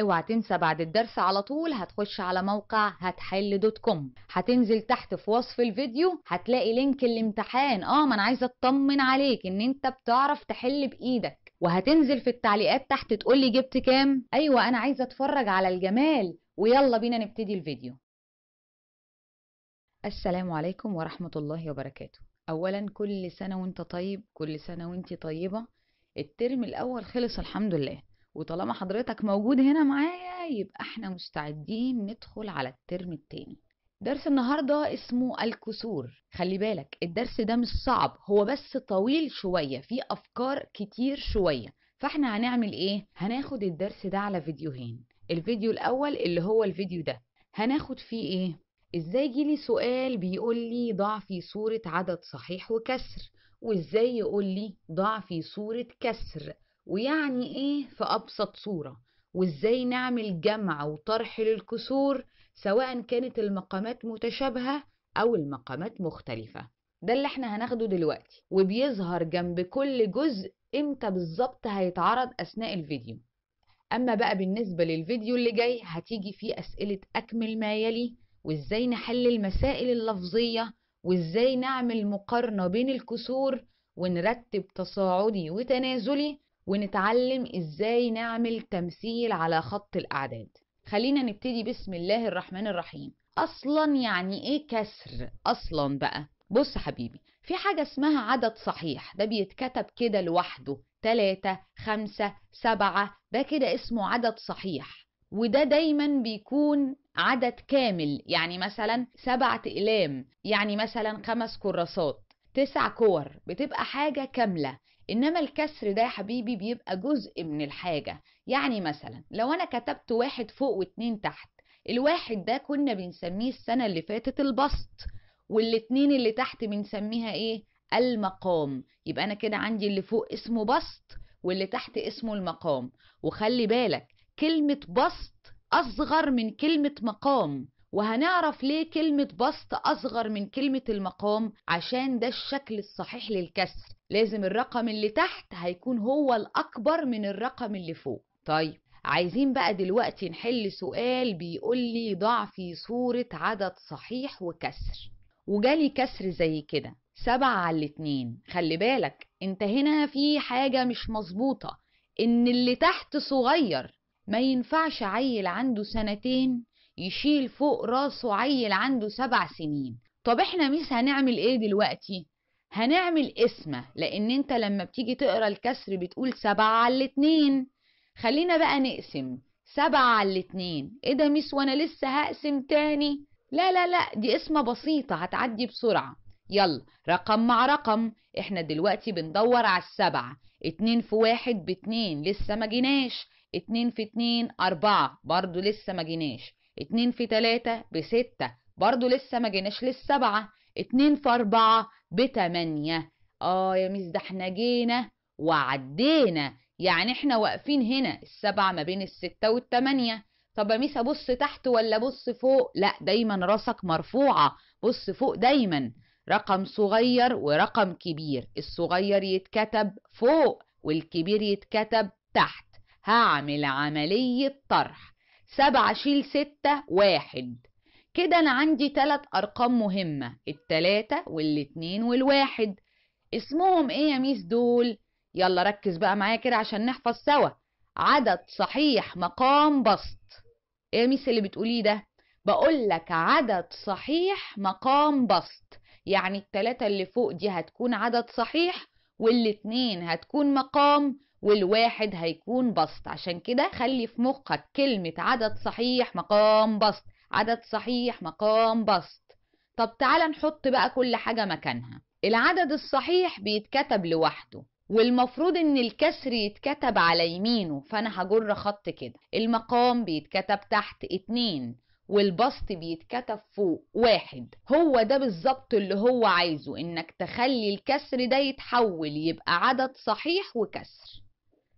اوعى تنسى بعد الدرس على طول هتخش على موقع هتحل دوت كوم هتنزل تحت في وصف الفيديو هتلاقي لينك الامتحان اه ما انا عايزه اطمن عليك ان انت بتعرف تحل بايدك وهتنزل في التعليقات تحت تقول لي جبت كام ايوه انا عايزه اتفرج على الجمال ويلا بينا نبتدي الفيديو السلام عليكم ورحمه الله وبركاته اولا كل سنه وانت طيب كل سنه وانت طيبه الترم الاول خلص الحمد لله وطالما حضرتك موجود هنا معايا يبقى احنا مستعدين ندخل على الترم التاني درس النهارده اسمه الكسور خلي بالك الدرس ده مش صعب هو بس طويل شويه فيه افكار كتير شويه فاحنا هنعمل ايه هناخد الدرس ده على فيديوهين الفيديو الاول اللي هو الفيديو ده هناخد فيه ايه ازاي لي سؤال بيقول لي ضع في صوره عدد صحيح وكسر وازاي يقول لي ضع في صوره كسر ويعني ايه في ابسط صوره وازاي نعمل جمع وطرح للكسور سواء كانت المقامات متشابهه او المقامات مختلفه ده اللي احنا هناخده دلوقتي وبيظهر جنب كل جزء امتى بالظبط هيتعرض اثناء الفيديو اما بقى بالنسبه للفيديو اللي جاي هتيجي فيه اسئله اكمل ما يلي وازاي نحل المسائل اللفظيه وازاي نعمل مقارنه بين الكسور ونرتب تصاعدي وتنازلي ونتعلم ازاي نعمل تمثيل على خط الاعداد خلينا نبتدي بسم الله الرحمن الرحيم اصلا يعني ايه كسر اصلا بقى بص حبيبي في حاجة اسمها عدد صحيح ده بيتكتب كده لوحده تلاتة خمسة سبعة ده كده اسمه عدد صحيح وده دايما بيكون عدد كامل يعني مثلا سبعة أقلام يعني مثلا خمس كراسات تسع كور بتبقى حاجة كاملة انما الكسر ده يا حبيبي بيبقى جزء من الحاجه يعني مثلا لو انا كتبت واحد فوق واتنين تحت الواحد ده كنا بنسميه السنه اللي فاتت البسط والاتنين اللي تحت بنسميها ايه المقام يبقى انا كده عندي اللي فوق اسمه بسط واللي تحت اسمه المقام وخلي بالك كلمه بسط اصغر من كلمه مقام وهنعرف ليه كلمة بسط أصغر من كلمة المقام عشان ده الشكل الصحيح للكسر لازم الرقم اللي تحت هيكون هو الأكبر من الرقم اللي فوق طيب عايزين بقى دلوقتي نحل سؤال بيقول لي ضع في صورة عدد صحيح وكسر وجالي كسر زي كده سبعة على الاتنين خلي بالك انت هنا في حاجة مش مظبوطة ان اللي تحت صغير ما ينفعش عيل عنده سنتين يشيل فوق راسه عيل عنده سبع سنين طب احنا ميس هنعمل ايه دلوقتي هنعمل قسمة لأن أنت لما بتيجي تقرا الكسر بتقول سبعة على الاتنين خلينا بقى نقسم سبعة على الاتنين إيه ده ميس وأنا لسه هقسم تاني لا لا لا دي قسمة بسيطة هتعدي بسرعة يلا رقم مع رقم احنا دلوقتي بندور على السبعة اتنين في واحد باتنين لسه ما جيناش اتنين في اتنين أربعة برضو لسه ما جيناش اتنين في تلاتة بستة برضو لسه ما جيناش للسبعة اتنين في أربعة بتمانية اه يا ميس ده احنا جينا وعدينا يعني احنا واقفين هنا السبعة ما بين الستة والتمانية طب يا ميس ابص تحت ولا ابص فوق لا دايما راسك مرفوعة بص فوق دايما رقم صغير ورقم كبير الصغير يتكتب فوق والكبير يتكتب تحت هعمل عملية طرح سبعة شيل ستة واحد كده أنا عندي تلات أرقام مهمة التلاتة والاتنين والواحد اسمهم إيه يا ميس دول؟ يلا ركز بقى معايا كده عشان نحفظ سوا عدد صحيح مقام بسط إيه يا ميس اللي بتقوليه ده؟ بقولك عدد صحيح مقام بسط يعني التلاتة اللي فوق دي هتكون عدد صحيح والاتنين هتكون مقام والواحد هيكون بسط عشان كده خلي في مخك كلمة عدد صحيح مقام بسط عدد صحيح مقام بسط طب تعالى نحط بقى كل حاجة مكانها العدد الصحيح بيتكتب لوحده والمفروض ان الكسر يتكتب على يمينه فانا هجر خط كده المقام بيتكتب تحت اتنين والبسط بيتكتب فوق واحد هو ده بالظبط اللي هو عايزه انك تخلي الكسر ده يتحول يبقى عدد صحيح وكسر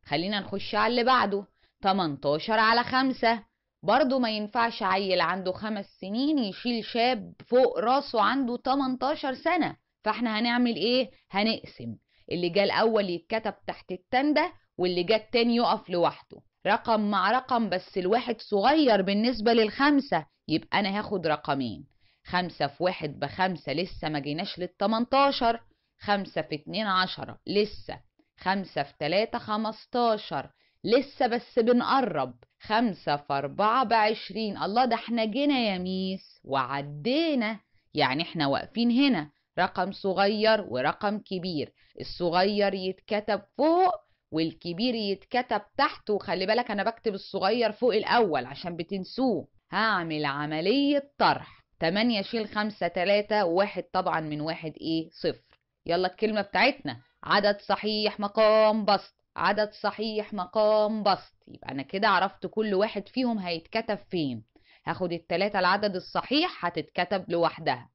خلينا نخش على اللي بعده 18 على 5 برضه ما ينفعش عيل عنده خمس سنين يشيل شاب فوق راسه عنده 18 سنة فاحنا هنعمل ايه؟ هنقسم اللي جه الأول يتكتب تحت التندة واللي جه التاني يقف لوحده رقم مع رقم بس الواحد صغير بالنسبة للخمسة يبقى أنا هاخد رقمين خمسة في واحد بخمسة لسه ما جيناش للتمنتاشر خمسة في اتنين عشرة لسه خمسة في تلاتة خمستاشر لسه بس بنقرب خمسة في أربعة بعشرين الله ده احنا جينا يا ميس وعدينا يعني احنا واقفين هنا رقم صغير ورقم كبير الصغير يتكتب فوق والكبير يتكتب تحت وخلي بالك انا بكتب الصغير فوق الاول عشان بتنسوه هعمل عملية طرح 8 شيل 5 3 واحد طبعا من واحد ايه صفر يلا الكلمة بتاعتنا عدد صحيح مقام بسط عدد صحيح مقام بسط يبقى انا كده عرفت كل واحد فيهم هيتكتب فين هاخد التلاتة العدد الصحيح هتتكتب لوحدها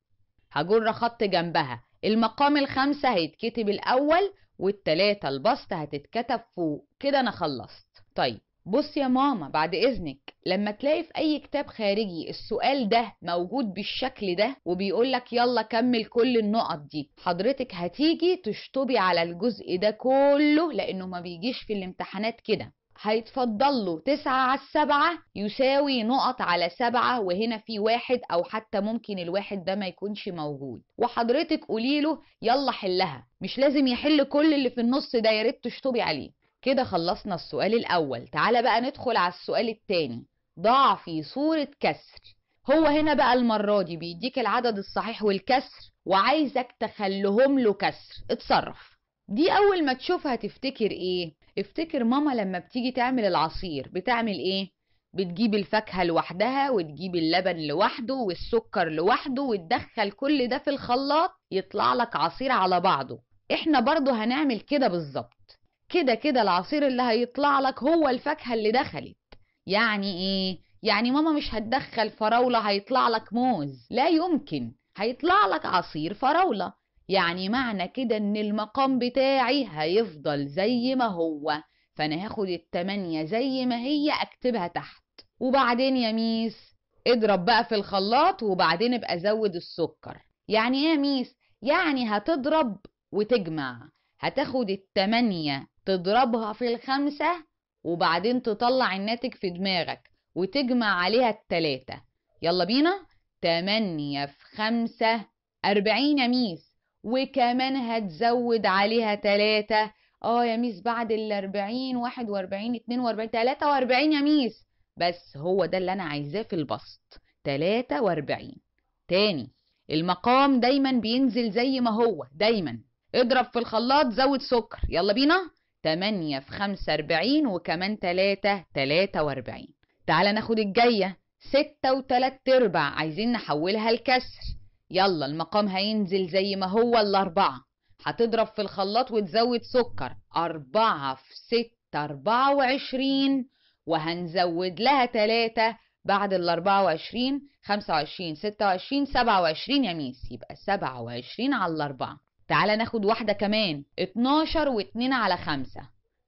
هجر خط جنبها المقام الخمسة هيتكتب الأول والتلاتة البسط هتتكتب فوق كده أنا خلصت طيب بص يا ماما بعد اذنك لما تلاقي في اي كتاب خارجي السؤال ده موجود بالشكل ده وبيقولك يلا كمل كل النقط دي حضرتك هتيجي تشطبي على الجزء ده كله لانه ما بيجيش في الامتحانات كده هيتفضل له تسعة على السبعة يساوي نقط على سبعة وهنا في واحد أو حتى ممكن الواحد ده ما يكونش موجود وحضرتك قولي له يلا حلها مش لازم يحل كل اللي في النص ده يا ريت تشطبي عليه كده خلصنا السؤال الأول تعالى بقى ندخل على السؤال التاني ضع في صورة كسر هو هنا بقى المرة دي بيديك العدد الصحيح والكسر وعايزك تخليهم له كسر اتصرف دي أول ما تشوفها تفتكر إيه؟ افتكر ماما لما بتيجي تعمل العصير بتعمل إيه؟ بتجيب الفاكهة لوحدها وتجيب اللبن لوحده والسكر لوحده وتدخل كل ده في الخلاط يطلع لك عصير على بعضه احنا برضو هنعمل كده بالظبط كده كده العصير اللي هيطلع لك هو الفاكهه اللي دخلت يعني ايه يعني ماما مش هتدخل فراوله هيطلع لك موز لا يمكن هيطلع لك عصير فراوله يعني معنى كده ان المقام بتاعي هيفضل زي ما هو فانا هاخد التمانية زي ما هي اكتبها تحت وبعدين يا ميس اضرب بقى في الخلاط وبعدين ابقى زود السكر يعني ايه يا ميس يعني هتضرب وتجمع هتاخد التمانية تضربها في الخمسة وبعدين تطلع الناتج في دماغك وتجمع عليها التلاتة يلا بينا تمانية في خمسة أربعين يا ميس وكمان هتزود عليها تلاتة اه يا ميس بعد الأربعين واحد وأربعين اتنين وأربعين تلاتة وأربعين يا ميس بس هو ده اللي أنا عايزاه في البسط تلاتة وأربعين تاني المقام دايما بينزل زي ما هو دايما اضرب في الخلاط زود سكر يلا بينا 8 في 45 وكمان 3 43 تعالى ناخد الجاية 6 و3 ارباع عايزين نحولها لكسر يلا المقام هينزل زي ما هو الأربعة هتضرب في الخلاط وتزود سكر أربعة في ستة أربعة وعشرين وهنزود لها تلاتة بعد الأربعة وعشرين خمسة وعشرين ستة وعشرين سبعة وعشرين يا ميس يبقى سبعة وعشرين على الأربعة تعالى ناخد واحدة كمان 12 و2 على 5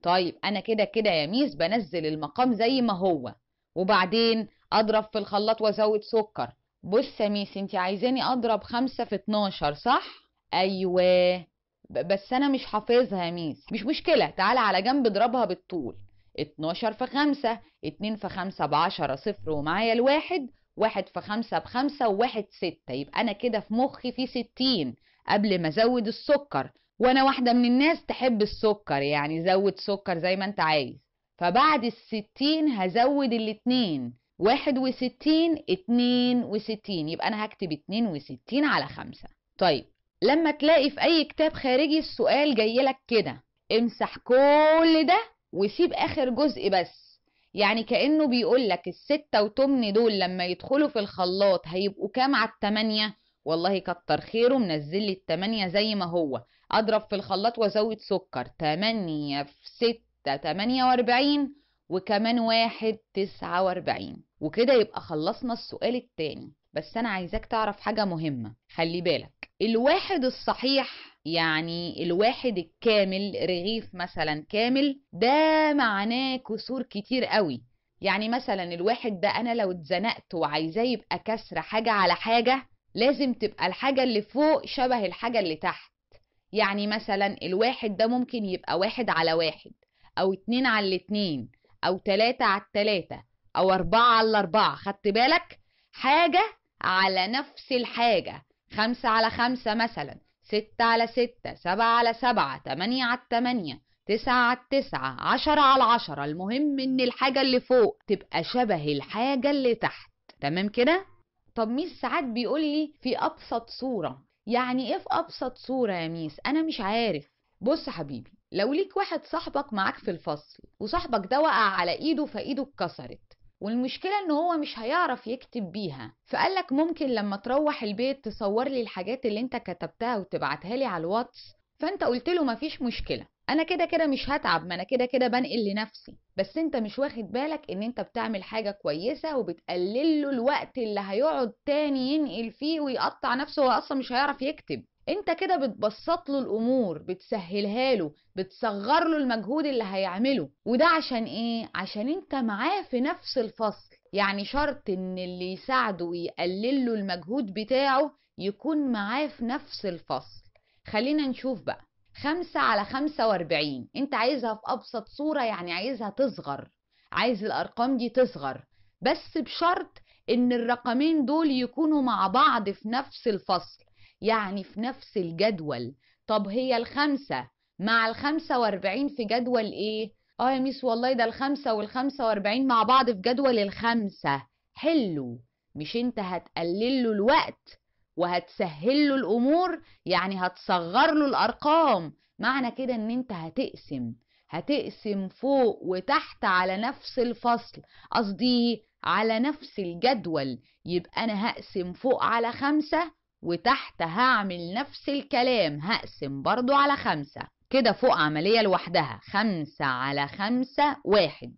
طيب أنا كده كده يا ميس بنزل المقام زي ما هو وبعدين أضرب في الخلاط وأزود سكر بص يا ميس انت عايزاني أضرب 5 في 12 صح؟ أيوه بس أنا مش حافظها يا ميس مش مشكلة تعالى على جنب اضربها بالطول 12 في 5 2 في 5 ب 10 صفر ومعايا الواحد واحد في خمسة بخمسة وواحد ستة يبقى أنا كده في مخي في ستين قبل ما ازود السكر وانا واحده من الناس تحب السكر يعني زود سكر زي ما انت عايز فبعد الستين هزود الاتنين واحد وستين اتنين وستين يبقى انا هكتب اتنين وستين على خمسة طيب لما تلاقي في اي كتاب خارجي السؤال جايلك كده امسح كل ده وسيب اخر جزء بس يعني كأنه بيقولك الستة وتمن دول لما يدخلوا في الخلاط هيبقوا كام على التمانية والله كتر خيره منزل لي التمانية زي ما هو اضرب في الخلاط وازود سكر تمانية في ستة تمانية واربعين وكمان واحد تسعة واربعين وكده يبقى خلصنا السؤال التاني بس انا عايزاك تعرف حاجة مهمة خلي بالك الواحد الصحيح يعني الواحد الكامل رغيف مثلا كامل ده معناه كسور كتير قوي يعني مثلا الواحد ده انا لو اتزنقت وعايزاه يبقى كسر حاجة على حاجة لازم تبقى الحاجة اللي فوق شبه الحاجة اللي تحت يعني مثلا الواحد ده ممكن يبقى واحد على واحد أو اتنين على الاتنين أو تلاتة على التلاتة أو أربعة على أربعة خدت بالك حاجة على نفس الحاجة خمسة على خمسة مثلا ستة على ستة سبعة على سبعة تمانية على التمانية تسعة على التسعة عشرة على عشرة المهم إن الحاجة اللي فوق تبقى شبه الحاجة اللي تحت تمام كده؟ طب ميس ساعات بيقول لي في ابسط صوره يعني ايه في ابسط صوره يا ميس انا مش عارف بص حبيبي لو ليك واحد صاحبك معاك في الفصل وصاحبك ده وقع على ايده فايده اتكسرت والمشكلة ان هو مش هيعرف يكتب بيها فقالك ممكن لما تروح البيت تصور لي الحاجات اللي انت كتبتها وتبعتها لي على الواتس فانت قلت له مفيش مشكلة انا كده كده مش هتعب ما انا كده كده بنقل لنفسي بس انت مش واخد بالك ان انت بتعمل حاجه كويسه وبتقلل له الوقت اللي هيقعد تاني ينقل فيه ويقطع نفسه اصلا مش هيعرف يكتب انت كده بتبسط له الامور بتسهلها له بتصغر له المجهود اللي هيعمله وده عشان ايه عشان انت معاه في نفس الفصل يعني شرط ان اللي يساعده ويقلل له المجهود بتاعه يكون معاه في نفس الفصل خلينا نشوف بقى خمسة على خمسة واربعين انت عايزها في ابسط صورة يعني عايزها تصغر عايز الارقام دي تصغر بس بشرط ان الرقمين دول يكونوا مع بعض في نفس الفصل يعني في نفس الجدول طب هي الخمسة مع الخمسة واربعين في جدول ايه؟ اه يا ميس والله ده الخمسة والخمسة واربعين مع بعض في جدول الخمسة حلو مش انت هتقلله الوقت وهتسهل له الامور يعني هتصغر له الارقام معنى كده ان انت هتقسم هتقسم فوق وتحت على نفس الفصل قصدي على نفس الجدول يبقى انا هقسم فوق على خمسة وتحت هعمل نفس الكلام هقسم برضو على خمسة كده فوق عملية لوحدها خمسة على خمسة واحد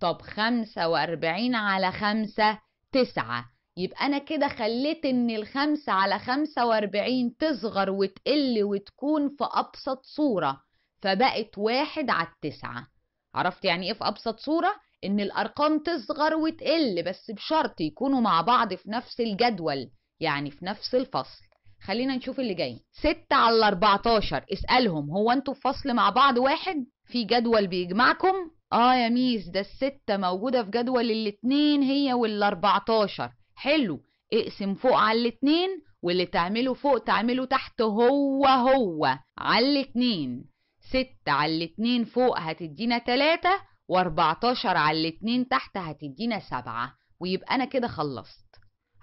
طب خمسة وأربعين على خمسة تسعة يبقى أنا كده خليت إن الخمسة على خمسة وأربعين تصغر وتقل وتكون في أبسط صورة فبقت واحد على التسعة عرفت يعني إيه في أبسط صورة؟ إن الأرقام تصغر وتقل بس بشرط يكونوا مع بعض في نفس الجدول يعني في نفس الفصل خلينا نشوف اللي جاي ستة على اربعتاشر اسألهم هو انتوا في فصل مع بعض واحد في جدول بيجمعكم اه يا ميس ده الستة موجودة في جدول الاتنين هي والاربعتاشر حلو اقسم فوق على الاتنين واللي تعمله فوق تعمله تحت هو هو على الاتنين ستة على الاتنين فوق هتدينا تلاتة واربعتاشر على الاتنين تحت هتدينا سبعة ويبقى أنا كده خلصت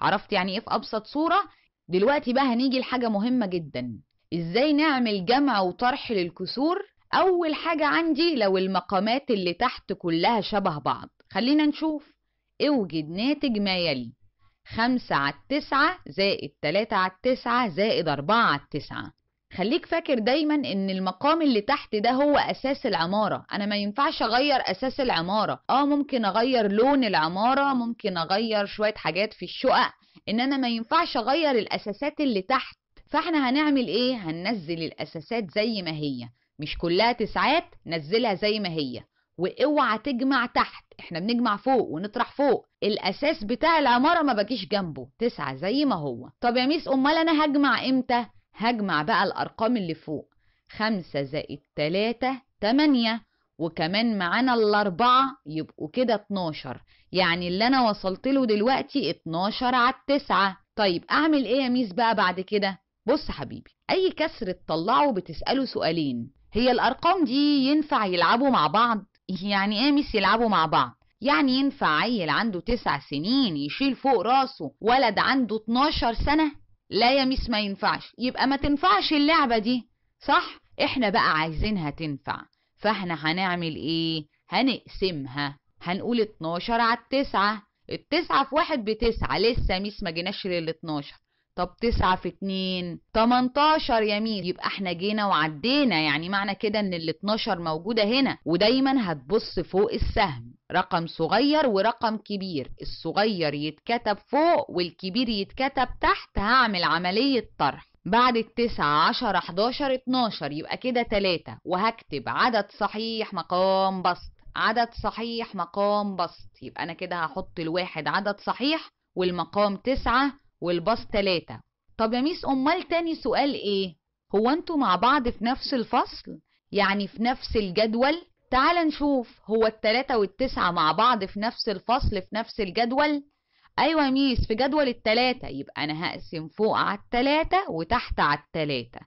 عرفت يعني ايه في أبسط صورة؟ دلوقتي بقى هنيجي لحاجة مهمة جدا ازاي نعمل جمع وطرح للكسور أول حاجة عندي لو المقامات اللي تحت كلها شبه بعض خلينا نشوف اوجد ناتج ما يلي خمسة على التسعة زائد تلاتة على التسعة زائد أربعة على التسعة خليك فاكر دايما ان المقام اللي تحت ده هو اساس العمارة انا ما ينفعش اغير اساس العمارة اه ممكن اغير لون العمارة ممكن اغير شوية حاجات في الشقق ان انا ما ينفعش اغير الاساسات اللي تحت فاحنا هنعمل ايه هننزل الاساسات زي ما هي مش كلها تسعات نزلها زي ما هي واوعى تجمع تحت احنا بنجمع فوق ونطرح فوق الاساس بتاع العماره ما باجيش جنبه تسعة زي ما هو طب يا ميس امال انا هجمع امتى هجمع بقى الارقام اللي فوق خمسة زائد تلاتة تمانية وكمان معانا الاربعة يبقوا كده اتناشر يعني اللي انا وصلت له دلوقتي اتناشر على التسعة طيب اعمل ايه يا ميس بقى بعد كده بص حبيبي اي كسر تطلعه بتسأله سؤالين هي الارقام دي ينفع يلعبوا مع بعض يعني إيه ميس يلعبوا مع بعض يعني ينفع عيل عنده تسع سنين يشيل فوق راسه ولد عنده 12 سنة لا يا ميس ما ينفعش يبقى ما تنفعش اللعبة دي صح احنا بقى عايزينها تنفع فاحنا هنعمل ايه هنقسمها هنقول 12 على التسعة التسعة في واحد بتسعة لسه ميس ما جيناش لل 12 طب تسعة في اتنين تمنتاشر يا يبقى احنا جينا وعدينا يعني معنى كده ان ال 12 موجودة هنا ودايما هتبص فوق السهم رقم صغير ورقم كبير الصغير يتكتب فوق والكبير يتكتب تحت هعمل عملية طرح بعد التسعة عشر حداشر اتناشر يبقى كده تلاتة وهكتب عدد صحيح مقام بسط عدد صحيح مقام بسط يبقى أنا كده هحط الواحد عدد صحيح والمقام تسعة والباص تلاتة طب يا ميس امال تاني سؤال ايه هو انتوا مع بعض في نفس الفصل يعني في نفس الجدول تعال نشوف هو التلاتة والتسعة مع بعض في نفس الفصل في نفس الجدول أيوة يا ميس في جدول التلاتة يبقى أنا هقسم فوق على التلاتة وتحت على التلاتة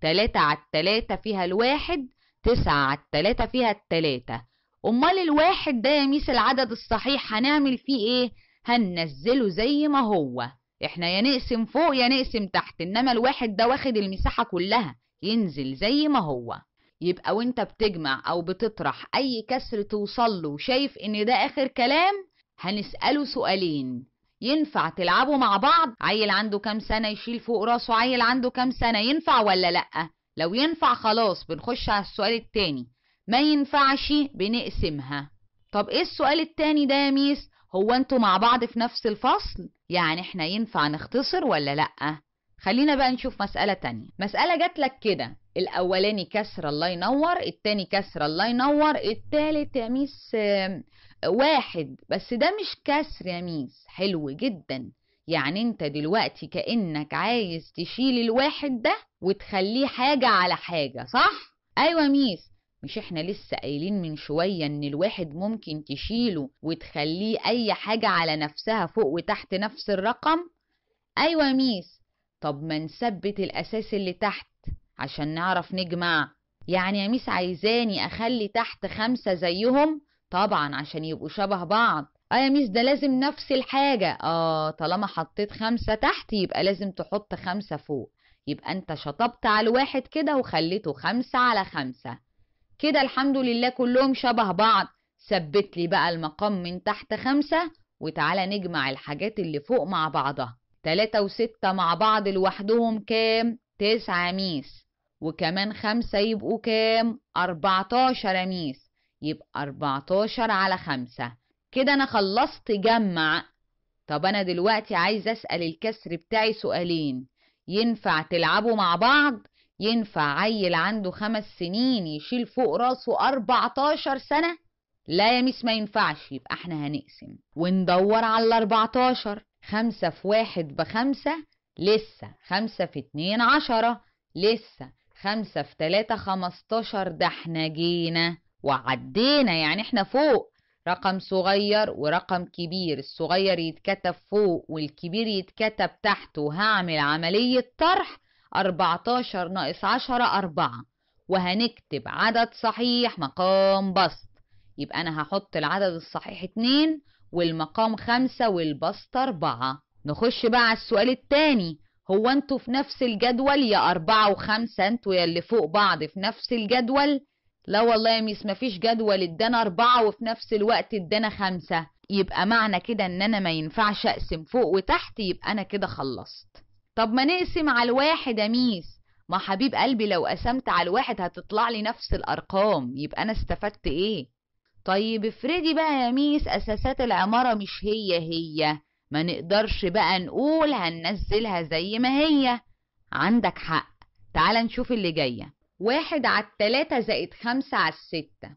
تلاتة على التلاتة فيها الواحد تسعة على التلاتة فيها التلاتة أمال الواحد ده يا ميس العدد الصحيح هنعمل فيه إيه؟ هننزله زي ما هو احنا يا نقسم فوق يا نقسم تحت انما الواحد ده واخد المساحة كلها ينزل زي ما هو يبقى وانت بتجمع او بتطرح اي كسر توصل له وشايف ان ده اخر كلام هنسأله سؤالين ينفع تلعبوا مع بعض عيل عنده كام سنة يشيل فوق راسه عيل عنده كام سنة ينفع ولا لأ لو ينفع خلاص بنخش على السؤال التاني ما ينفعش بنقسمها طب ايه السؤال التاني ده يا ميس هو انتوا مع بعض في نفس الفصل يعني احنا ينفع نختصر ولا لأ؟ خلينا بقى نشوف مسألة تانية مسألة جات لك كده الأولاني كسر الله ينور التاني كسر الله ينور التالت يا ميس آه، واحد بس ده مش كسر يا ميس حلو جدا يعني انت دلوقتي كأنك عايز تشيل الواحد ده وتخليه حاجة على حاجة صح؟ أيوة ميس مش احنا لسه قايلين من شوية ان الواحد ممكن تشيله وتخليه اي حاجة على نفسها فوق وتحت نفس الرقم ايوة يا ميس طب ما نثبت الاساس اللي تحت عشان نعرف نجمع يعني يا ميس عايزاني اخلي تحت خمسة زيهم طبعا عشان يبقوا شبه بعض اه يا ميس ده لازم نفس الحاجة اه طالما حطيت خمسة تحت يبقى لازم تحط خمسة فوق يبقى انت شطبت على الواحد كده وخليته خمسة على خمسة كده الحمد لله كلهم شبه بعض ثبت لي بقى المقام من تحت خمسة وتعالى نجمع الحاجات اللي فوق مع بعضها تلاتة وستة مع بعض لوحدهم كام؟ تسعة ميس وكمان خمسة يبقوا كام؟ أربعتاشر ميس يبقى أربعتاشر على خمسة كده أنا خلصت جمع طب أنا دلوقتي عايز أسأل الكسر بتاعي سؤالين ينفع تلعبوا مع بعض ينفع عيل عنده خمس سنين يشيل فوق راسه 14 سنة؟ لا يا ميس ما ينفعش يبقى احنا هنقسم وندور على ال 14 خمسة في واحد بخمسة لسه خمسة في اتنين عشرة لسه خمسة في تلاتة خمستاشر ده احنا جينا وعدينا يعني احنا فوق رقم صغير ورقم كبير الصغير يتكتب فوق والكبير يتكتب تحت وهعمل عملية طرح 14 ناقص 10 4 وهنكتب عدد صحيح مقام بسط يبقى أنا هحط العدد الصحيح 2 والمقام 5 والبسط 4 نخش بقى على السؤال الثاني هو انتوا في نفس الجدول يا 4 و5 انتوا يا اللي فوق بعض في نفس الجدول لا والله يا ميس مفيش جدول ادانا 4 وفي نفس الوقت ادانا 5 يبقى معنى كده ان انا ما ينفعش اقسم فوق وتحت يبقى انا كده خلصت طب ما نقسم على الواحد يا ميس ما حبيب قلبي لو قسمت على الواحد هتطلع لي نفس الأرقام يبقى أنا استفدت إيه؟ طيب افرضي بقى يا ميس أساسات العمارة مش هي هي ما نقدرش بقى نقول هننزلها زي ما هي عندك حق تعال نشوف اللي جاية واحد على التلاتة زائد خمسة على الستة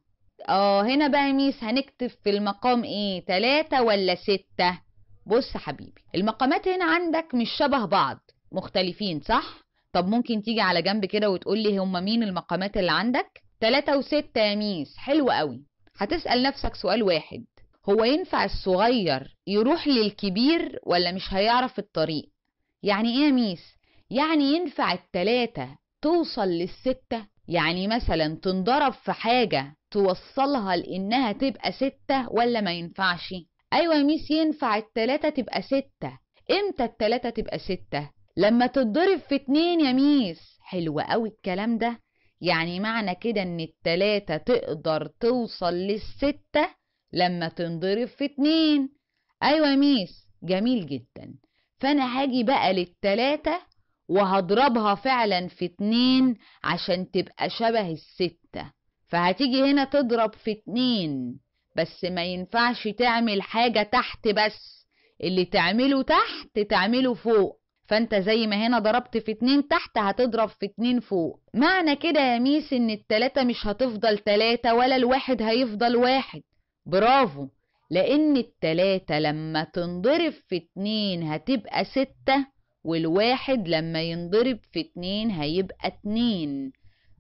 اه هنا بقى يا ميس هنكتب في المقام ايه تلاتة ولا ستة بص حبيبي المقامات هنا عندك مش شبه بعض مختلفين صح طب ممكن تيجي على جنب كده وتقول لي هم مين المقامات اللي عندك 3 و6 يا ميس حلو قوي هتسال نفسك سؤال واحد هو ينفع الصغير يروح للكبير ولا مش هيعرف الطريق يعني ايه يا ميس يعني ينفع التلاتة توصل للستة يعني مثلا تنضرب في حاجة توصلها لإنها تبقى ستة ولا ما ينفعش أيوة يا ميس ينفع التلاتة تبقى ستة إمتى التلاتة تبقى ستة لما تتضرب في اتنين يا ميس حلو قوي الكلام ده يعني معنى كده ان التلاتة تقدر توصل للستة لما تنضرب في اتنين ايوه يا ميس جميل جدا فانا هاجي بقى للتلاتة وهضربها فعلا في اتنين عشان تبقى شبه الستة فهتيجي هنا تضرب في اتنين بس ما ينفعش تعمل حاجة تحت بس اللي تعمله تحت تعمله فوق فانت زي ما هنا ضربت في اتنين تحت هتضرب في اتنين فوق معنى كده يا ميس ان التلاتة مش هتفضل تلاتة ولا الواحد هيفضل واحد برافو لان التلاتة لما تنضرب في اتنين هتبقى ستة والواحد لما ينضرب في اتنين هيبقى اتنين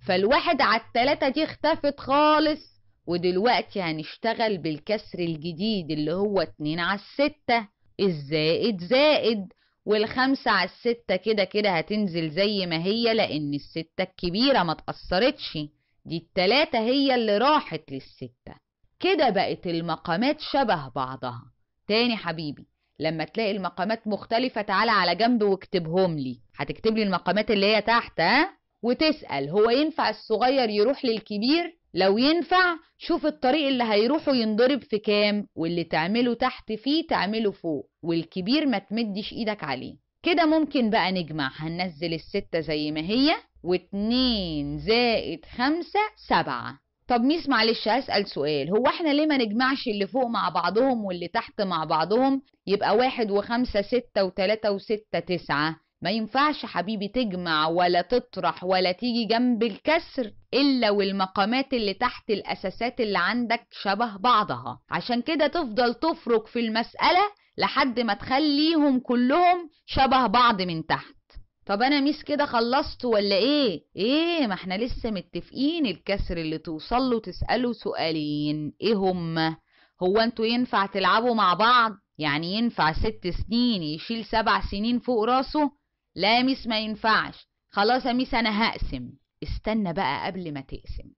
فالواحد على التلاتة دي اختفت خالص ودلوقتي هنشتغل بالكسر الجديد اللي هو اتنين على الستة الزائد زائد والخمسة على الستة كده كده هتنزل زي ما هي لأن الستة الكبيرة ما تأثرتش دي التلاتة هي اللي راحت للستة كده بقت المقامات شبه بعضها تاني حبيبي لما تلاقي المقامات مختلفة تعالى على جنب واكتبهم لي هتكتب لي المقامات اللي هي تحت ها وتسأل هو ينفع الصغير يروح للكبير لو ينفع شوف الطريق اللي هيروحه ينضرب في كام واللي تعمله تحت فيه تعمله فوق والكبير ما تمدش ايدك عليه كده ممكن بقى نجمع هننزل الستة زي ما هي واتنين زائد خمسة سبعة طب ميس معلش هسأل سؤال هو احنا ليه ما نجمعش اللي فوق مع بعضهم واللي تحت مع بعضهم يبقى واحد وخمسة ستة وتلاتة وستة تسعة ما ينفعش حبيبي تجمع ولا تطرح ولا تيجي جنب الكسر إلا والمقامات اللي تحت الأساسات اللي عندك شبه بعضها عشان كده تفضل تفرك في المسألة لحد ما تخليهم كلهم شبه بعض من تحت طب انا ميس كده خلصت ولا ايه ايه ما احنا لسه متفقين الكسر اللي توصل له تساله سؤالين ايه هما هو انتوا ينفع تلعبوا مع بعض يعني ينفع ست سنين يشيل سبع سنين فوق راسه لا يا ميس ما ينفعش خلاص يا ميس انا هقسم استنى بقى قبل ما تقسم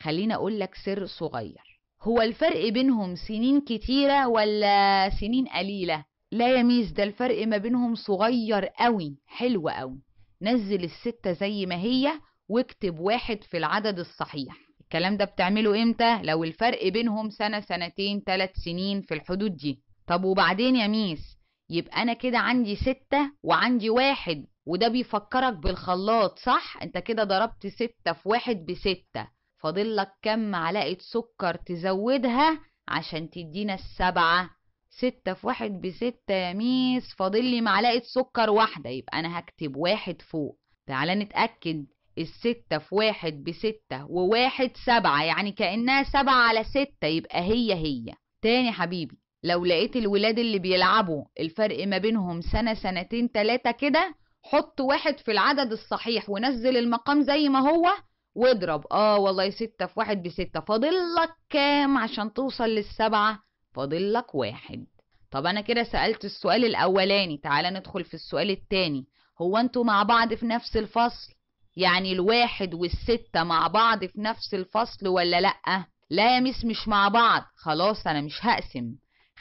خليني اقول لك سر صغير هو الفرق بينهم سنين كتيرة ولا سنين قليلة لا يا ميس ده الفرق ما بينهم صغير قوي حلو قوي نزل الستة زي ما هي واكتب واحد في العدد الصحيح الكلام ده بتعمله امتى لو الفرق بينهم سنة سنتين ثلاث سنين في الحدود دي طب وبعدين يا ميس يبقى انا كده عندي ستة وعندي واحد وده بيفكرك بالخلاط صح انت كده ضربت ستة في واحد بستة فاضل لك كم معلقة سكر تزودها عشان تدينا السبعة ستة في واحد بستة يا ميس فاضل لي معلقة سكر واحدة يبقى انا هكتب واحد فوق تعالى نتأكد الستة في واحد بستة وواحد سبعة يعني كأنها سبعة على ستة يبقى هي هي تاني حبيبي لو لقيت الولاد اللي بيلعبوا الفرق ما بينهم سنة سنتين تلاتة كده حط واحد في العدد الصحيح ونزل المقام زي ما هو واضرب اه والله ستة في واحد بستة فاضل لك كام عشان توصل للسبعة فاضل لك واحد طب انا كده سألت السؤال الاولاني تعالى ندخل في السؤال التاني هو انتوا مع بعض في نفس الفصل يعني الواحد والستة مع بعض في نفس الفصل ولا لأ لا يا ميس مش مع بعض خلاص انا مش هقسم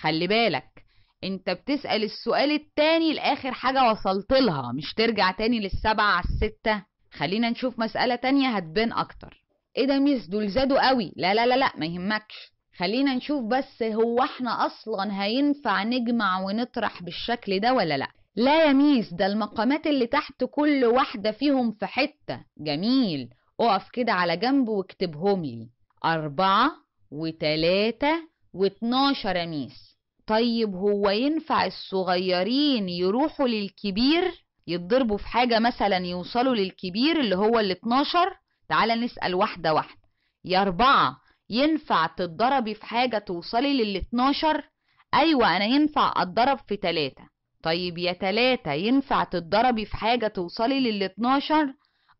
خلي بالك انت بتسأل السؤال التاني لآخر حاجة وصلت لها مش ترجع تاني للسبعة على الستة خلينا نشوف مسألة تانية هتبان أكتر ايه ده ميس دول زادوا قوي لا لا لا لا ما يهمكش خلينا نشوف بس هو احنا اصلا هينفع نجمع ونطرح بالشكل ده ولا لا لا يا ميس ده المقامات اللي تحت كل واحدة فيهم في حتة جميل اقف كده على جنب واكتبهم لي أربعة وتلاتة واتناشر يا ميس طيب هو ينفع الصغيرين يروحوا للكبير يتضربوا في حاجة مثلا يوصلوا للكبير اللي هو ال 12 تعالى نسأل واحدة واحدة يا أربعة ينفع تتضربي في حاجة توصلي لل 12 أيوة أنا ينفع أتضرب في تلاتة طيب يا تلاتة ينفع تتضربي في حاجة توصلي لل 12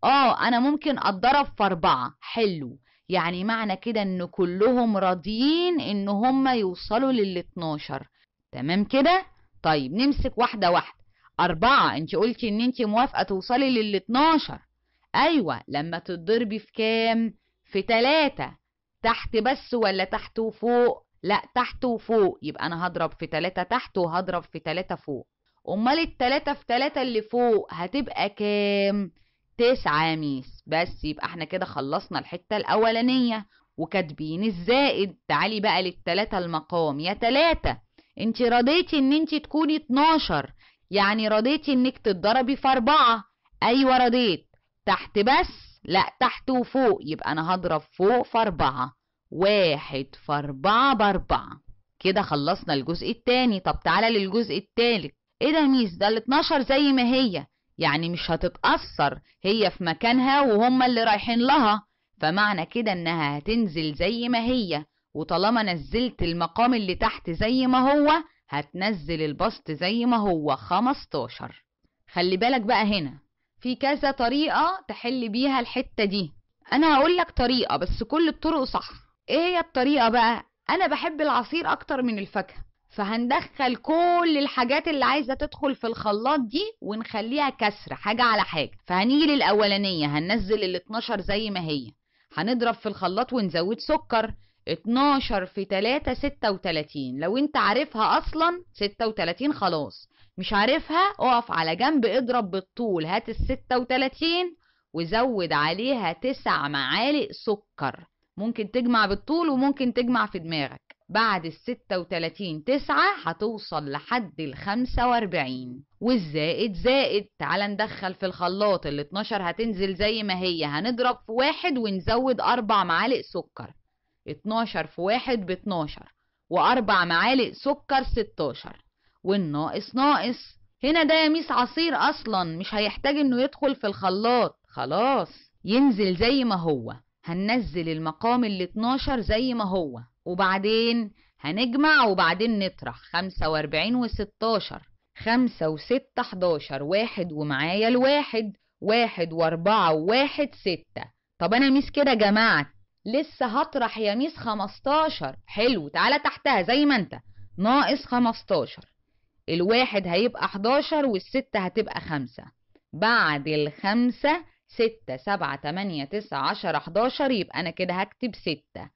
آه أنا ممكن أتضرب في أربعة حلو يعني معنى كده ان كلهم راضيين ان هم يوصلوا لل 12 تمام كده طيب نمسك واحده واحده أربعة أنت قلتي إن أنت موافقة توصلي لل 12 أيوة لما تتضربي في كام؟ في تلاتة تحت بس ولا تحت وفوق؟ لا تحت وفوق يبقى أنا هضرب في تلاتة تحت وهضرب في تلاتة فوق أمال التلاتة في تلاتة اللي فوق هتبقى كام؟ تسعة ميس بس يبقى احنا كده خلصنا الحتة الأولانية وكاتبين الزائد تعالي بقى للتلاتة المقام يا تلاتة انت رضيتي ان انت تكوني اتناشر يعني رضيتي انك تتضربي في أربعة أيوة رضيت تحت بس لا تحت وفوق يبقى أنا هضرب فوق في أربعة واحد في أربعة بأربعة كده خلصنا الجزء التاني طب تعالى للجزء التالت ايه ده ميس ده الاتناشر زي ما هي يعني مش هتتأثر هي في مكانها وهم اللي رايحين لها فمعنى كده انها هتنزل زي ما هي وطالما نزلت المقام اللي تحت زي ما هو هتنزل البسط زي ما هو 15 خلي بالك بقى هنا في كذا طريقة تحل بيها الحتة دي انا هقول لك طريقة بس كل الطرق صح ايه هي الطريقة بقى انا بحب العصير اكتر من الفاكهة فهندخل كل الحاجات اللي عايزه تدخل في الخلاط دي ونخليها كسر حاجه على حاجه فهنيجي للاولانيه هننزل ال 12 زي ما هي هنضرب في الخلاط ونزود سكر 12 في 3 36 لو انت عارفها اصلا 36 خلاص مش عارفها اقف على جنب اضرب بالطول هات ال 36 وزود عليها 9 معالق سكر ممكن تجمع بالطول وممكن تجمع في دماغك بعد الستة وتلاتين تسعة هتوصل لحد الخمسة واربعين والزائد زائد تعال ندخل في الخلاط ال 12 هتنزل زي ما هي هنضرب في واحد ونزود أربع معالق سكر 12 في واحد ب 12 وأربع معالق سكر 16 والناقص ناقص هنا ده يميس عصير أصلا مش هيحتاج إنه يدخل في الخلاط خلاص ينزل زي ما هو هننزل المقام ال 12 زي ما هو وبعدين هنجمع وبعدين نطرح خمسة واربعين وستاشر خمسة وستة حداشر واحد ومعايا الواحد واحد واربعة وواحد ستة طب أنا ميس كده جمعت لسه هطرح يا ميس خمستاشر حلو تعالى تحتها زي ما انت ناقص خمستاشر الواحد هيبقى حداشر والستة هتبقى خمسة بعد الخمسة ستة سبعة تمانية تسعة عشر حداشر يبقى أنا كده هكتب ستة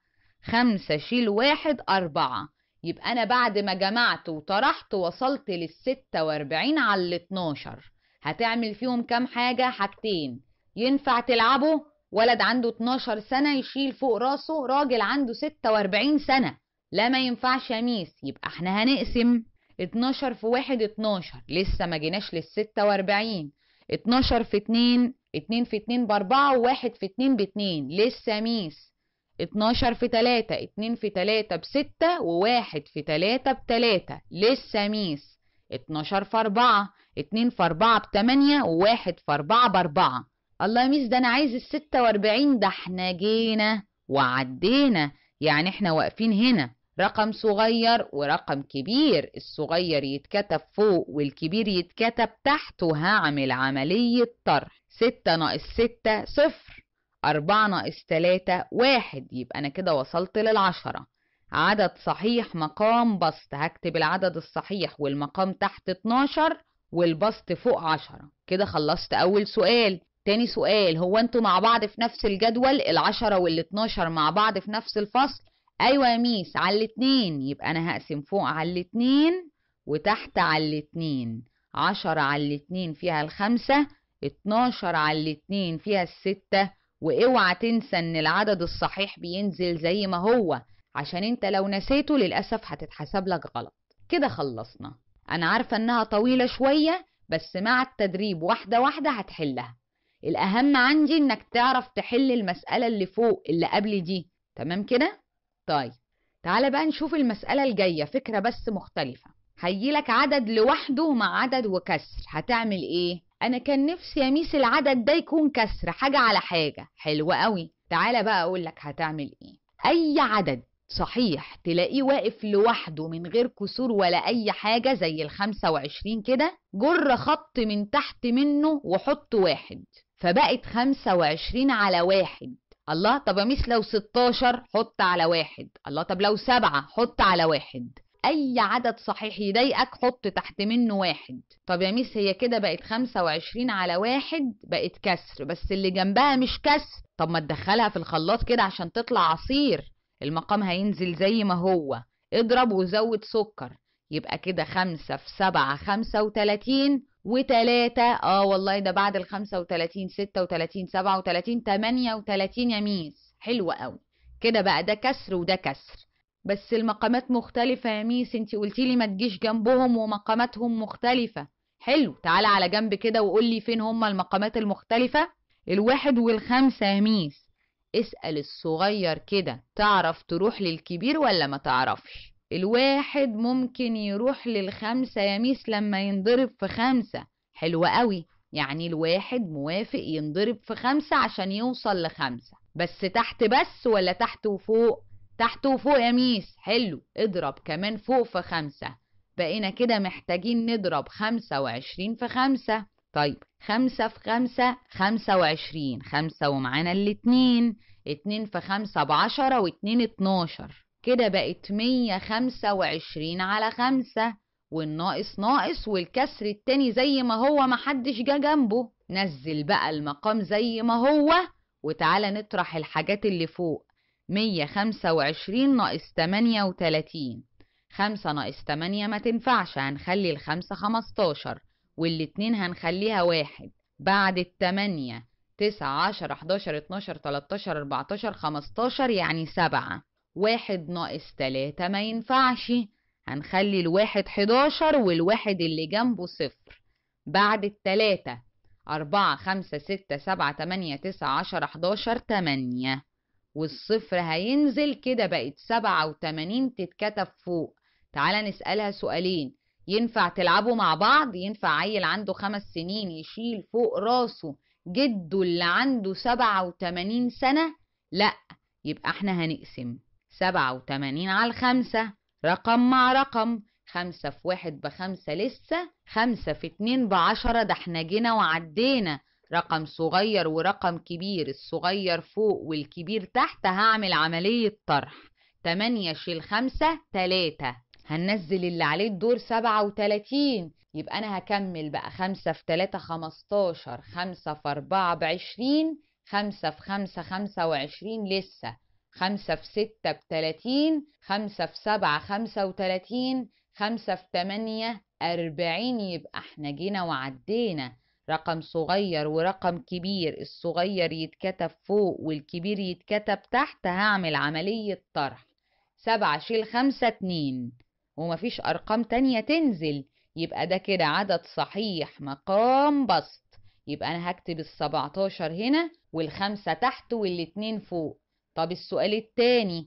خمسة شيل واحد أربعة يبقى أنا بعد ما جمعت وطرحت وصلت للستة واربعين على الاتناشر هتعمل فيهم كام حاجة حاجتين ينفع تلعبه ولد عنده اتناشر سنة يشيل فوق راسه راجل عنده ستة واربعين سنة لا ما ينفعش ميس يبقى احنا هنقسم اتناشر في واحد اتناشر لسه ما جيناش للستة واربعين اتناشر في اتنين اتنين في اتنين باربعة وواحد في اتنين باتنين لسه ميس 12 في 3 2 في 3 ب 6 و1 في 3 ب 3 لسه ميس 12 في 4 2 في 4 ب 8 و1 في 4 ب 4 الله يا ميس ده انا عايز ال 46 ده احنا جينا وعدينا يعني احنا واقفين هنا رقم صغير ورقم كبير الصغير يتكتب فوق والكبير يتكتب تحت وهعمل عملية طرح 6 ناقص 6 صفر أربعة ناقص تلاتة واحد يبقى أنا كده وصلت للعشرة عدد صحيح مقام بسط هكتب العدد الصحيح والمقام تحت اتناشر والبسط فوق عشرة كده خلصت أول سؤال تاني سؤال هو انتوا مع بعض في نفس الجدول العشره والاتناشر مع بعض في نفس الفصل ايوه يا ميس على الاتنين يبقى انا هقسم فوق على الاتنين وتحت على الاتنين عشرة على الاتنين فيها الخمسة اتناشر على الاتنين فيها الستة واوعى تنسى ان العدد الصحيح بينزل زي ما هو عشان انت لو نسيته للأسف هتتحسب لك غلط كده خلصنا انا عارفة انها طويلة شوية بس مع التدريب واحدة واحدة هتحلها الأهم عندي إنك تعرف تحل المسألة اللي فوق اللي قبل دي تمام كده؟ طيب تعالى بقى نشوف المسألة الجاية فكرة بس مختلفة هيجيلك عدد لوحده مع عدد وكسر هتعمل إيه؟ انا كان نفسي اميس العدد ده يكون كسر حاجه على حاجه حلوه قوي تعالى بقى اقول لك هتعمل ايه اي عدد صحيح تلاقيه واقف لوحده من غير كسور ولا اي حاجه زي الخمسة 25 كده جر خط من تحت منه وحط واحد فبقت 25 على واحد الله طب اميس لو 16 حط على واحد الله طب لو سبعة حط على واحد اي عدد صحيح يضايقك حط تحت منه واحد طب يا ميس هي كده بقت 25 على واحد بقت كسر بس اللي جنبها مش كسر طب ما تدخلها في الخلاط كده عشان تطلع عصير المقام هينزل زي ما هو اضرب وزود سكر يبقى كده خمسة في سبعة خمسة وتلاتين وتلاتة اه والله ده بعد الخمسة وتلاتين ستة وتلاتين سبعة وتلاتين تمانية وتلاتين يا ميس حلو قوي كده بقى ده كسر وده كسر بس المقامات مختلفة يا ميس انت قلتي لي ما تجيش جنبهم ومقاماتهم مختلفة حلو تعالى على جنب كده وقول لي فين هما المقامات المختلفة الواحد والخمسة يا ميس اسأل الصغير كده تعرف تروح للكبير ولا ما تعرفش الواحد ممكن يروح للخمسة يا ميس لما ينضرب في خمسة حلو قوي يعني الواحد موافق ينضرب في خمسة عشان يوصل لخمسة بس تحت بس ولا تحت وفوق تحت وفوق يا ميس حلو اضرب كمان فوق في خمسة بقينا كده محتاجين نضرب خمسة وعشرين في خمسة طيب خمسة في خمسة خمسة وعشرين خمسة ومعانا الاتنين اتنين في خمسة بعشرة واتنين اتناشر كده بقت مية خمسة وعشرين على خمسة والناقص ناقص والكسر التاني زي ما هو محدش جا جنبه نزل بقى المقام زي ما هو وتعالى نطرح الحاجات اللي فوق مية خمسة وعشرين ناقص تمانية وتلاتين خمسة ناقص تمانية ما تنفعش هنخلي الخمسة خمستاشر والاتنين هنخليها واحد بعد التمانية تسعة عشر حداشر اتناشر تلاتاشر اربعتاشر خمستاشر يعني سبعة واحد ناقص تلاتة ما ينفعش هنخلي الواحد حداشر والواحد اللي جنبه صفر بعد التلاتة أربعة خمسة ستة سبعة تمانية تسعة عشر حداشر تمانية والصفر هينزل كده بقت سبعة وتمانين تتكتب فوق تعالى نسألها سؤالين ينفع تلعبوا مع بعض ينفع عيل عنده خمس سنين يشيل فوق راسه جده اللي عنده سبعة وتمانين سنة لأ يبقى احنا هنقسم سبعة وتمانين على الخمسة رقم مع رقم خمسة في واحد بخمسة لسه خمسة في اتنين بعشرة ده احنا جينا وعدينا رقم صغير ورقم كبير الصغير فوق والكبير تحت هعمل عملية طرح 8 شيل 5 3 هننزل اللي عليه الدور 37 يبقى أنا هكمل بقى 5 في 3 15 5 في 4 ب 20 5 في 5 25 لسه 5 في 6 ب 30 5 في 7 35 5 في 8 40 يبقى احنا جينا وعدينا رقم صغير ورقم كبير الصغير يتكتب فوق والكبير يتكتب تحت هعمل عملية طرح سبعة شيل خمسة اتنين ومفيش أرقام تانية تنزل يبقى ده كده عدد صحيح مقام بسط يبقى أنا هكتب السبعتاشر هنا والخمسة تحت والاتنين فوق طب السؤال التاني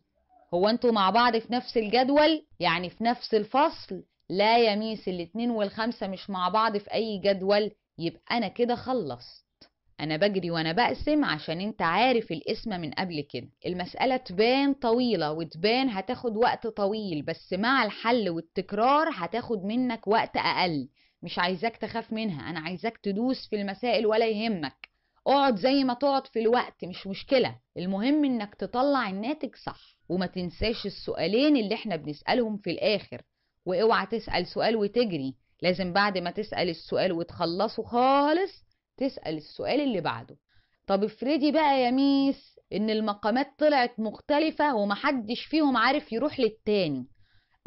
هو انتوا مع بعض في نفس الجدول يعني في نفس الفصل لا يا ميس الاتنين والخمسة مش مع بعض في أي جدول يبقى أنا كده خلصت أنا بجري وأنا بقسم عشان أنت عارف القسمة من قبل كده المسألة تبان طويلة وتبان هتاخد وقت طويل بس مع الحل والتكرار هتاخد منك وقت أقل مش عايزاك تخاف منها أنا عايزاك تدوس في المسائل ولا يهمك اقعد زي ما تقعد في الوقت مش مشكلة المهم انك تطلع الناتج صح وما تنساش السؤالين اللي احنا بنسألهم في الآخر واوعى تسأل سؤال وتجري لازم بعد ما تسأل السؤال وتخلصه خالص تسأل السؤال اللي بعده طب افرضي بقى يا ميس ان المقامات طلعت مختلفة ومحدش فيهم عارف يروح للتاني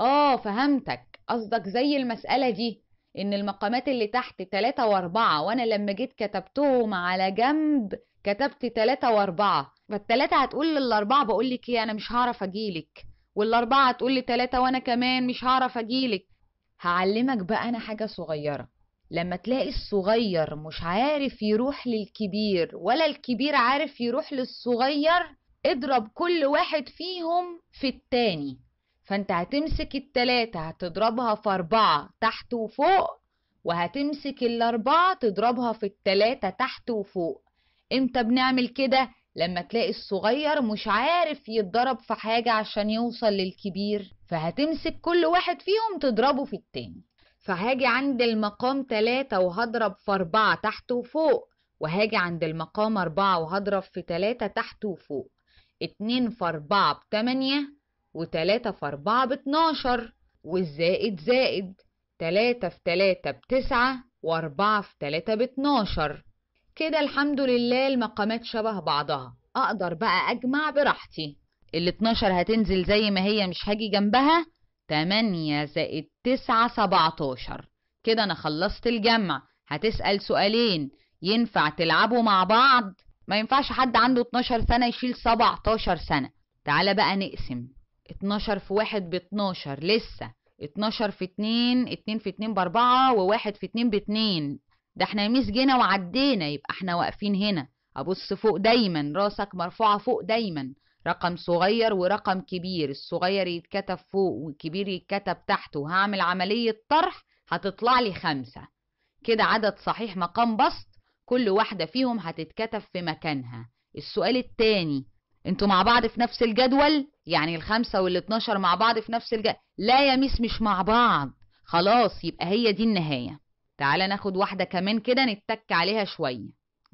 اه فهمتك قصدك زي المسألة دي ان المقامات اللي تحت تلاتة واربعة وانا لما جيت كتبتهم على جنب كتبت تلاتة واربعة فالتلاتة هتقول للاربعة بقولك ايه انا مش هعرف اجيلك والاربعة هتقول تلاتة وانا كمان مش هعرف اجيلك هعلمك بقى انا حاجه صغيره لما تلاقي الصغير مش عارف يروح للكبير ولا الكبير عارف يروح للصغير اضرب كل واحد فيهم في التاني فانت هتمسك التلاتة هتضربها في أربعة تحت وفوق وهتمسك الأربعة تضربها في التلاتة تحت وفوق امتى بنعمل كده لما تلاقي الصغير مش عارف يتضرب في حاجة عشان يوصل للكبير فهتمسك كل واحد فيهم تضربه في التاني فهاجي عند المقام تلاتة وهضرب في أربعة تحت وفوق وهاجي عند المقام أربعة وهضرب في تلاتة تحت وفوق اتنين في أربعة بتمانية وتلاتة في أربعة باتناشر والزائد زائد تلاتة في تلاتة بتسعة وأربعة في تلاتة باتناشر كده الحمد لله المقامات شبه بعضها اقدر بقى اجمع براحتي ال 12 هتنزل زي ما هي مش هاجي جنبها 8 زائد 9 17 كده انا خلصت الجمع هتسأل سؤالين ينفع تلعبوا مع بعض ما ينفعش حد عنده 12 سنة يشيل 17 سنة تعالى بقى نقسم 12 في 1 ب 12 لسه 12 في 2 2 في 2 ب 4 و1 في 2 ب 2 ده احنا يميس جينا وعدينا يبقى احنا واقفين هنا ابص فوق دايما راسك مرفوعه فوق دايما رقم صغير ورقم كبير الصغير يتكتب فوق والكبير يتكتب تحت وهعمل عملية طرح هتطلع لي خمسة كده عدد صحيح مقام بسط كل واحدة فيهم هتتكتب في مكانها السؤال التاني انتوا مع بعض في نفس الجدول يعني الخمسة والاتناشر مع بعض في نفس الجدول لا يا ميس مش مع بعض خلاص يبقى هي دي النهاية تعالى ناخد واحدة كمان كده نتك عليها شوية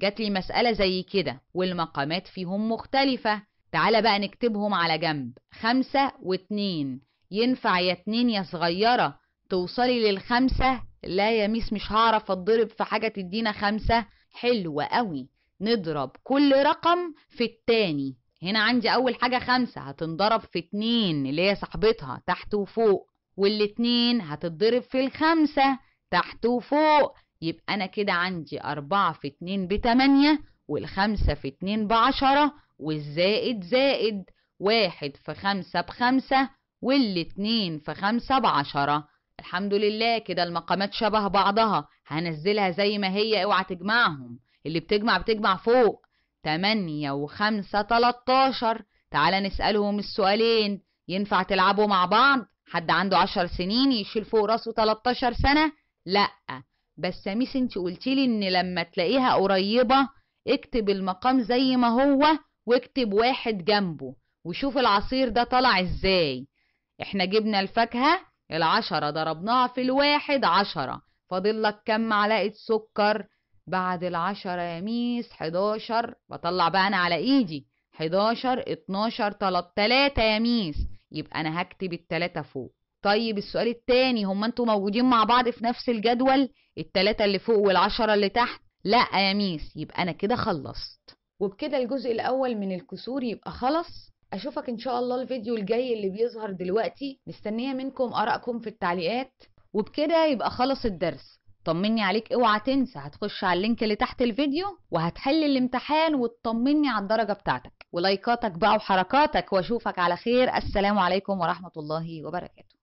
جات لي مسألة زي كده والمقامات فيهم مختلفة تعالى بقى نكتبهم على جنب خمسة واتنين ينفع يا اتنين يا صغيرة توصلي للخمسة لا يا ميس مش هعرف اتضرب في حاجة تدينا خمسة حلوة قوي نضرب كل رقم في التاني هنا عندي اول حاجة خمسة هتنضرب في اتنين اللي هي صاحبتها تحت وفوق والاتنين هتتضرب في الخمسة تحت وفوق يبقى أنا كده عندي أربعة في اتنين بتمانية والخمسة في اتنين بعشرة والزائد زائد واحد في خمسة بخمسة والاتنين في خمسة بعشرة الحمد لله كده المقامات شبه بعضها هنزلها زي ما هي اوعى تجمعهم اللي بتجمع بتجمع فوق تمانية وخمسة تلتاشر تعالى نسألهم السؤالين ينفع تلعبوا مع بعض حد عنده عشر سنين يشيل فوق راسه تلتاشر سنة لا بس ميس انت قلتيلي ان لما تلاقيها قريبة اكتب المقام زي ما هو واكتب واحد جنبه وشوف العصير ده طلع ازاي احنا جبنا الفاكهة العشرة ضربناها في الواحد عشرة فاضلك كم معلقة سكر بعد العشرة يا ميس حداشر بطلع بقى انا على ايدي حداشر اتناشر تلات تلاتة يا ميس يبقى انا هكتب التلاتة فوق طيب السؤال التاني هما انتوا موجودين مع بعض في نفس الجدول التلاتة اللي فوق والعشرة اللي تحت لا يا ميس يبقى انا كده خلصت وبكده الجزء الاول من الكسور يبقى خلص اشوفك ان شاء الله الفيديو الجاي اللي بيظهر دلوقتي مستنيه منكم ارائكم في التعليقات وبكده يبقى خلص الدرس طمني عليك اوعى تنسى هتخش على اللينك اللي تحت الفيديو وهتحل الامتحان وتطمني على الدرجه بتاعتك ولايكاتك بقى وحركاتك واشوفك على خير السلام عليكم ورحمه الله وبركاته